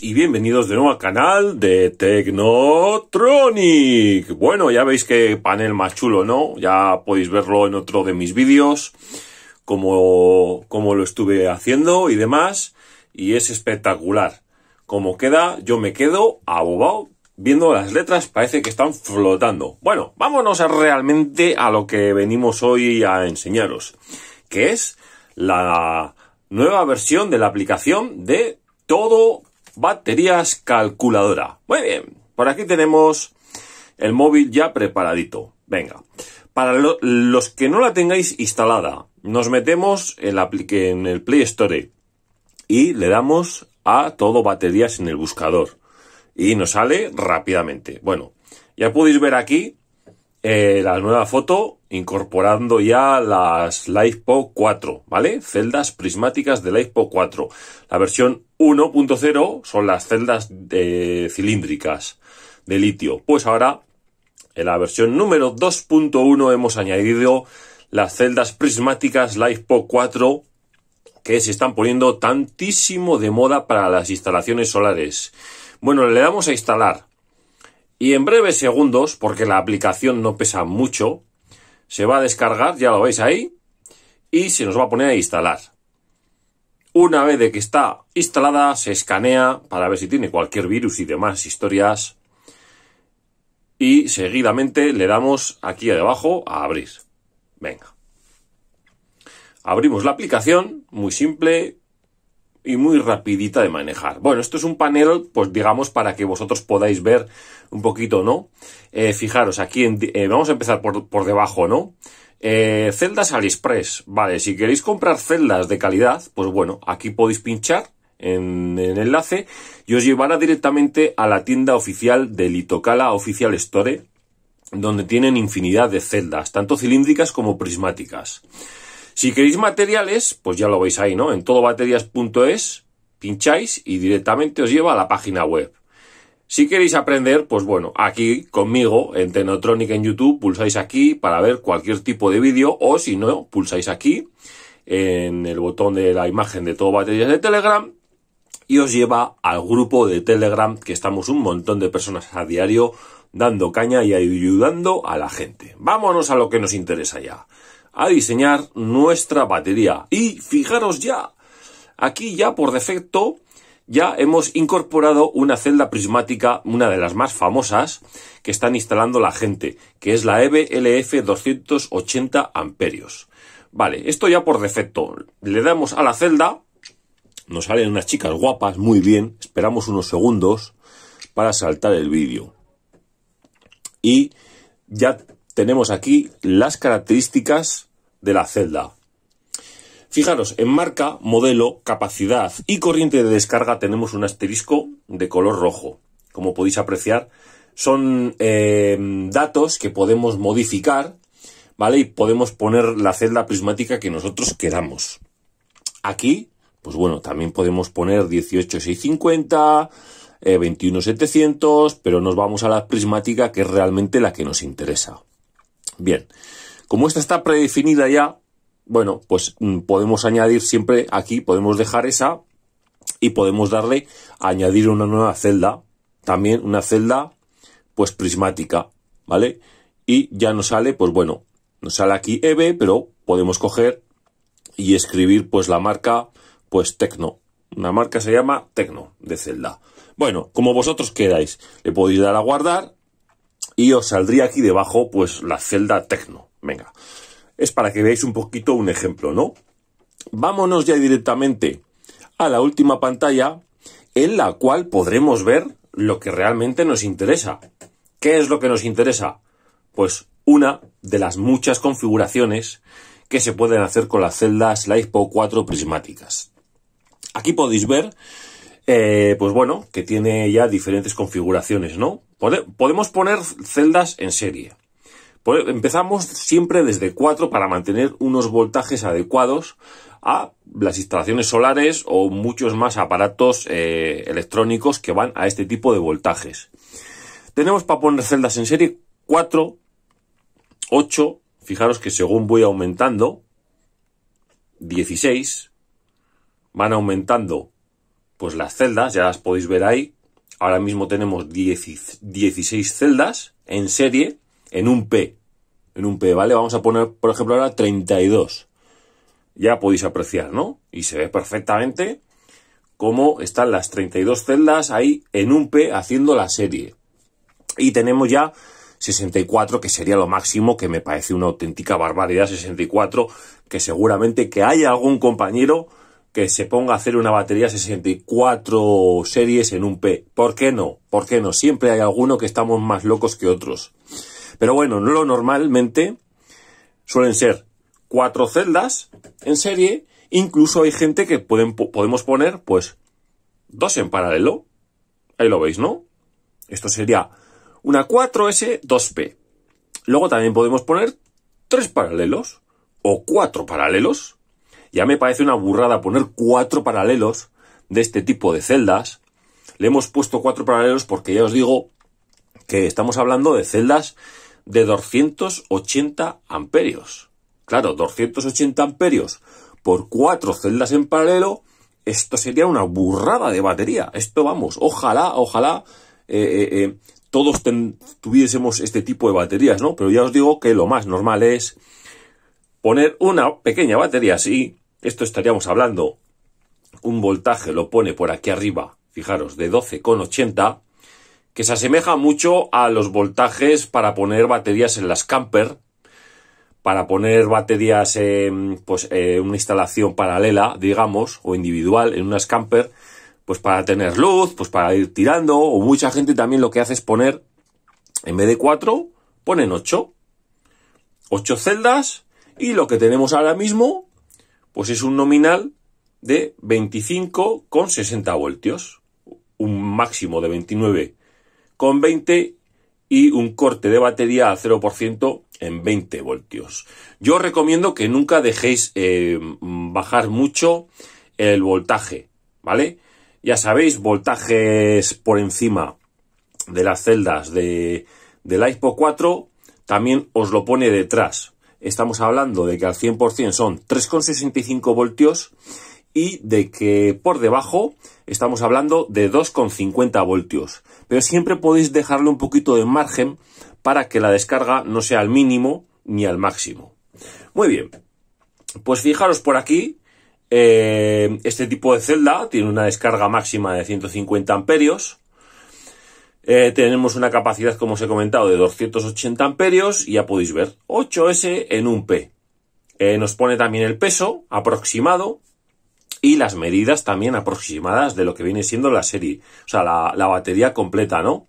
y bienvenidos de nuevo al canal de Tecnotronic. Bueno, ya veis que panel más chulo, ¿no? Ya podéis verlo en otro de mis vídeos, como, como lo estuve haciendo y demás. Y es espectacular. Como queda, yo me quedo abobado viendo las letras, parece que están flotando. Bueno, vámonos a realmente a lo que venimos hoy a enseñaros, que es la nueva versión de la aplicación de todo baterías calculadora. Muy bien, por aquí tenemos el móvil ya preparadito. Venga, para los que no la tengáis instalada, nos metemos en, en el Play Store y le damos a todo baterías en el buscador. Y nos sale rápidamente. Bueno, ya podéis ver aquí eh, la nueva foto incorporando ya las lifepo 4, ¿vale? Celdas prismáticas de lifepo 4. La versión 1.0 son las celdas de eh, cilíndricas de litio. Pues ahora, en la versión número 2.1 hemos añadido las celdas prismáticas lifepo 4 que se están poniendo tantísimo de moda para las instalaciones solares. Bueno, le damos a instalar y en breves segundos, porque la aplicación no pesa mucho, se va a descargar, ya lo veis ahí, y se nos va a poner a instalar. Una vez de que está instalada, se escanea para ver si tiene cualquier virus y demás historias. Y seguidamente le damos aquí debajo a abrir. Venga. Abrimos la aplicación, muy simple, y muy rapidita de manejar. Bueno, esto es un panel, pues digamos, para que vosotros podáis ver un poquito, ¿no? Eh, fijaros, aquí en, eh, vamos a empezar por, por debajo, ¿no? Eh, celdas Aliexpress. Vale, si queréis comprar celdas de calidad, pues bueno, aquí podéis pinchar en el enlace y os llevará directamente a la tienda oficial de Litocala oficial Store, donde tienen infinidad de celdas, tanto cilíndricas como prismáticas. Si queréis materiales, pues ya lo veis ahí, ¿no? En todobaterias.es, pincháis y directamente os lleva a la página web. Si queréis aprender, pues bueno, aquí conmigo en Tenotronic en YouTube pulsáis aquí para ver cualquier tipo de vídeo o si no, pulsáis aquí en el botón de la imagen de todo baterías de Telegram y os lleva al grupo de Telegram que estamos un montón de personas a diario dando caña y ayudando a la gente. Vámonos a lo que nos interesa ya a diseñar nuestra batería. Y fijaros ya, aquí ya por defecto ya hemos incorporado una celda prismática, una de las más famosas que están instalando la gente, que es la EBLF 280 amperios. Vale, esto ya por defecto. Le damos a la celda, nos salen unas chicas guapas, muy bien, esperamos unos segundos para saltar el vídeo. Y ya tenemos aquí las características de la celda. Fijaros, en marca, modelo, capacidad y corriente de descarga tenemos un asterisco de color rojo. Como podéis apreciar, son eh, datos que podemos modificar, ¿vale? Y podemos poner la celda prismática que nosotros queramos. Aquí, pues bueno, también podemos poner 18650, eh, 21700, pero nos vamos a la prismática que es realmente la que nos interesa. Bien. Como esta está predefinida ya, bueno, pues mm, podemos añadir siempre aquí, podemos dejar esa y podemos darle a añadir una nueva celda, también una celda pues prismática, ¿vale? Y ya nos sale, pues bueno, nos sale aquí EB, pero podemos coger y escribir pues la marca pues Tecno. Una marca se llama Tecno de celda. Bueno, como vosotros queráis, le podéis dar a guardar y os saldría aquí debajo pues la celda Tecno. Venga, es para que veáis un poquito un ejemplo, ¿no? Vámonos ya directamente a la última pantalla en la cual podremos ver lo que realmente nos interesa. ¿Qué es lo que nos interesa? Pues una de las muchas configuraciones que se pueden hacer con las celdas LivePo 4 prismáticas. Aquí podéis ver, eh, pues bueno, que tiene ya diferentes configuraciones, ¿no? Podemos poner celdas en serie, pues empezamos siempre desde 4 para mantener unos voltajes adecuados a las instalaciones solares o muchos más aparatos eh, electrónicos que van a este tipo de voltajes. Tenemos para poner celdas en serie 4, 8, fijaros que según voy aumentando, 16, van aumentando pues las celdas, ya las podéis ver ahí. Ahora mismo tenemos 10, 16 celdas en serie en un P en un P, ¿vale? Vamos a poner, por ejemplo, ahora 32. Ya podéis apreciar, ¿no? Y se ve perfectamente cómo están las 32 celdas ahí en un P haciendo la serie. Y tenemos ya 64, que sería lo máximo, que me parece una auténtica barbaridad, 64, que seguramente que haya algún compañero que se ponga a hacer una batería 64 series en un P. ¿Por qué no? ¿Por qué no? Siempre hay alguno que estamos más locos que otros. Pero bueno, lo normalmente suelen ser cuatro celdas en serie. Incluso hay gente que pueden, podemos poner, pues, dos en paralelo. Ahí lo veis, ¿no? Esto sería una 4S2P. Luego también podemos poner tres paralelos o cuatro paralelos. Ya me parece una burrada poner cuatro paralelos de este tipo de celdas. Le hemos puesto cuatro paralelos porque ya os digo que estamos hablando de celdas de 280 amperios. Claro, 280 amperios por cuatro celdas en paralelo, esto sería una burrada de batería. Esto vamos, ojalá, ojalá eh, eh, eh, todos tuviésemos este tipo de baterías, ¿no? Pero ya os digo que lo más normal es poner una pequeña batería así. Esto estaríamos hablando, un voltaje lo pone por aquí arriba, fijaros, de 12,80 que se asemeja mucho a los voltajes para poner baterías en las camper, para poner baterías en pues, una instalación paralela, digamos, o individual en una camper, pues para tener luz, pues para ir tirando, o mucha gente también lo que hace es poner, en vez de cuatro, ponen ocho. Ocho celdas, y lo que tenemos ahora mismo, pues es un nominal de 25,60 voltios, un máximo de 29 con 20 y un corte de batería a 0% en 20 voltios. Yo recomiendo que nunca dejéis eh, bajar mucho el voltaje, ¿vale? Ya sabéis, voltajes por encima de las celdas de, de la 4 también os lo pone detrás. Estamos hablando de que al 100% son 3,65 voltios y de que por debajo estamos hablando de 2,50 voltios. Pero siempre podéis dejarle un poquito de margen para que la descarga no sea al mínimo ni al máximo. Muy bien, pues fijaros por aquí, eh, este tipo de celda tiene una descarga máxima de 150 amperios. Eh, tenemos una capacidad, como os he comentado, de 280 amperios y ya podéis ver 8S en un P. Eh, nos pone también el peso aproximado y las medidas también aproximadas de lo que viene siendo la serie, o sea, la, batería completa, ¿no?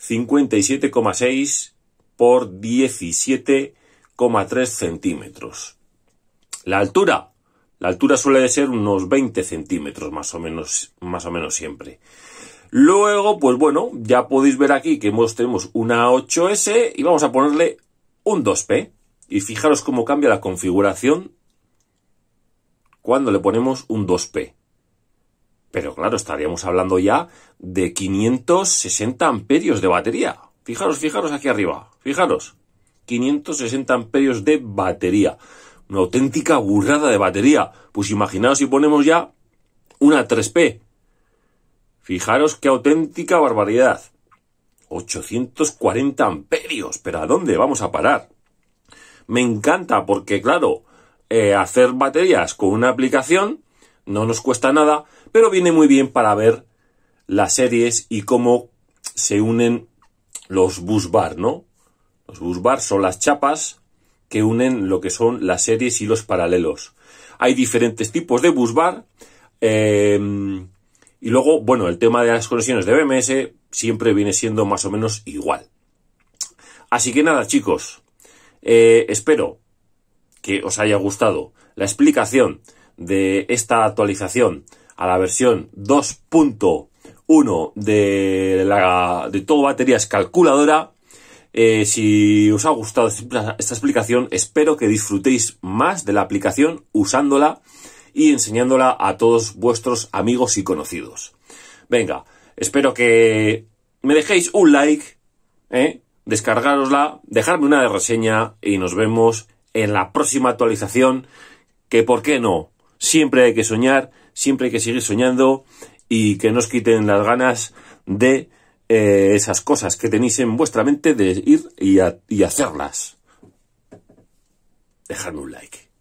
57,6 por 17,3 centímetros. La altura. La altura suele ser unos 20 centímetros más o menos, más o menos siempre. Luego, pues bueno, ya podéis ver aquí que tenemos una 8S y vamos a ponerle un 2P. Y fijaros cómo cambia la configuración cuando le ponemos un 2P. Pero claro, estaríamos hablando ya de 560 amperios de batería. Fijaros, fijaros aquí arriba. Fijaros. 560 amperios de batería. Una auténtica burrada de batería. Pues imaginaos si ponemos ya una 3P. Fijaros qué auténtica barbaridad. 840 amperios. Pero ¿a dónde vamos a parar? Me encanta porque, claro, eh, hacer baterías con una aplicación, no nos cuesta nada, pero viene muy bien para ver las series y cómo se unen los busbar, ¿no? Los busbar son las chapas que unen lo que son las series y los paralelos. Hay diferentes tipos de busbar. bar em, y luego, bueno, el tema de las conexiones de BMS siempre viene siendo más o menos igual. Así que nada, chicos. Eh, espero que os haya gustado la explicación de esta actualización a la versión 2.1 de, la, de todo baterías calculadora. Eh, si os ha gustado esta explicación, espero que disfrutéis más de la aplicación usándola y enseñándola a todos vuestros amigos y conocidos. Venga, espero que me dejéis un like, eh, descargarosla, dejarme una reseña y nos vemos en la próxima actualización, que por qué no, siempre hay que soñar, siempre hay que seguir soñando y que no os quiten las ganas de eh, esas cosas que tenéis en vuestra mente de ir y, y hacerlas. Dejadme un like.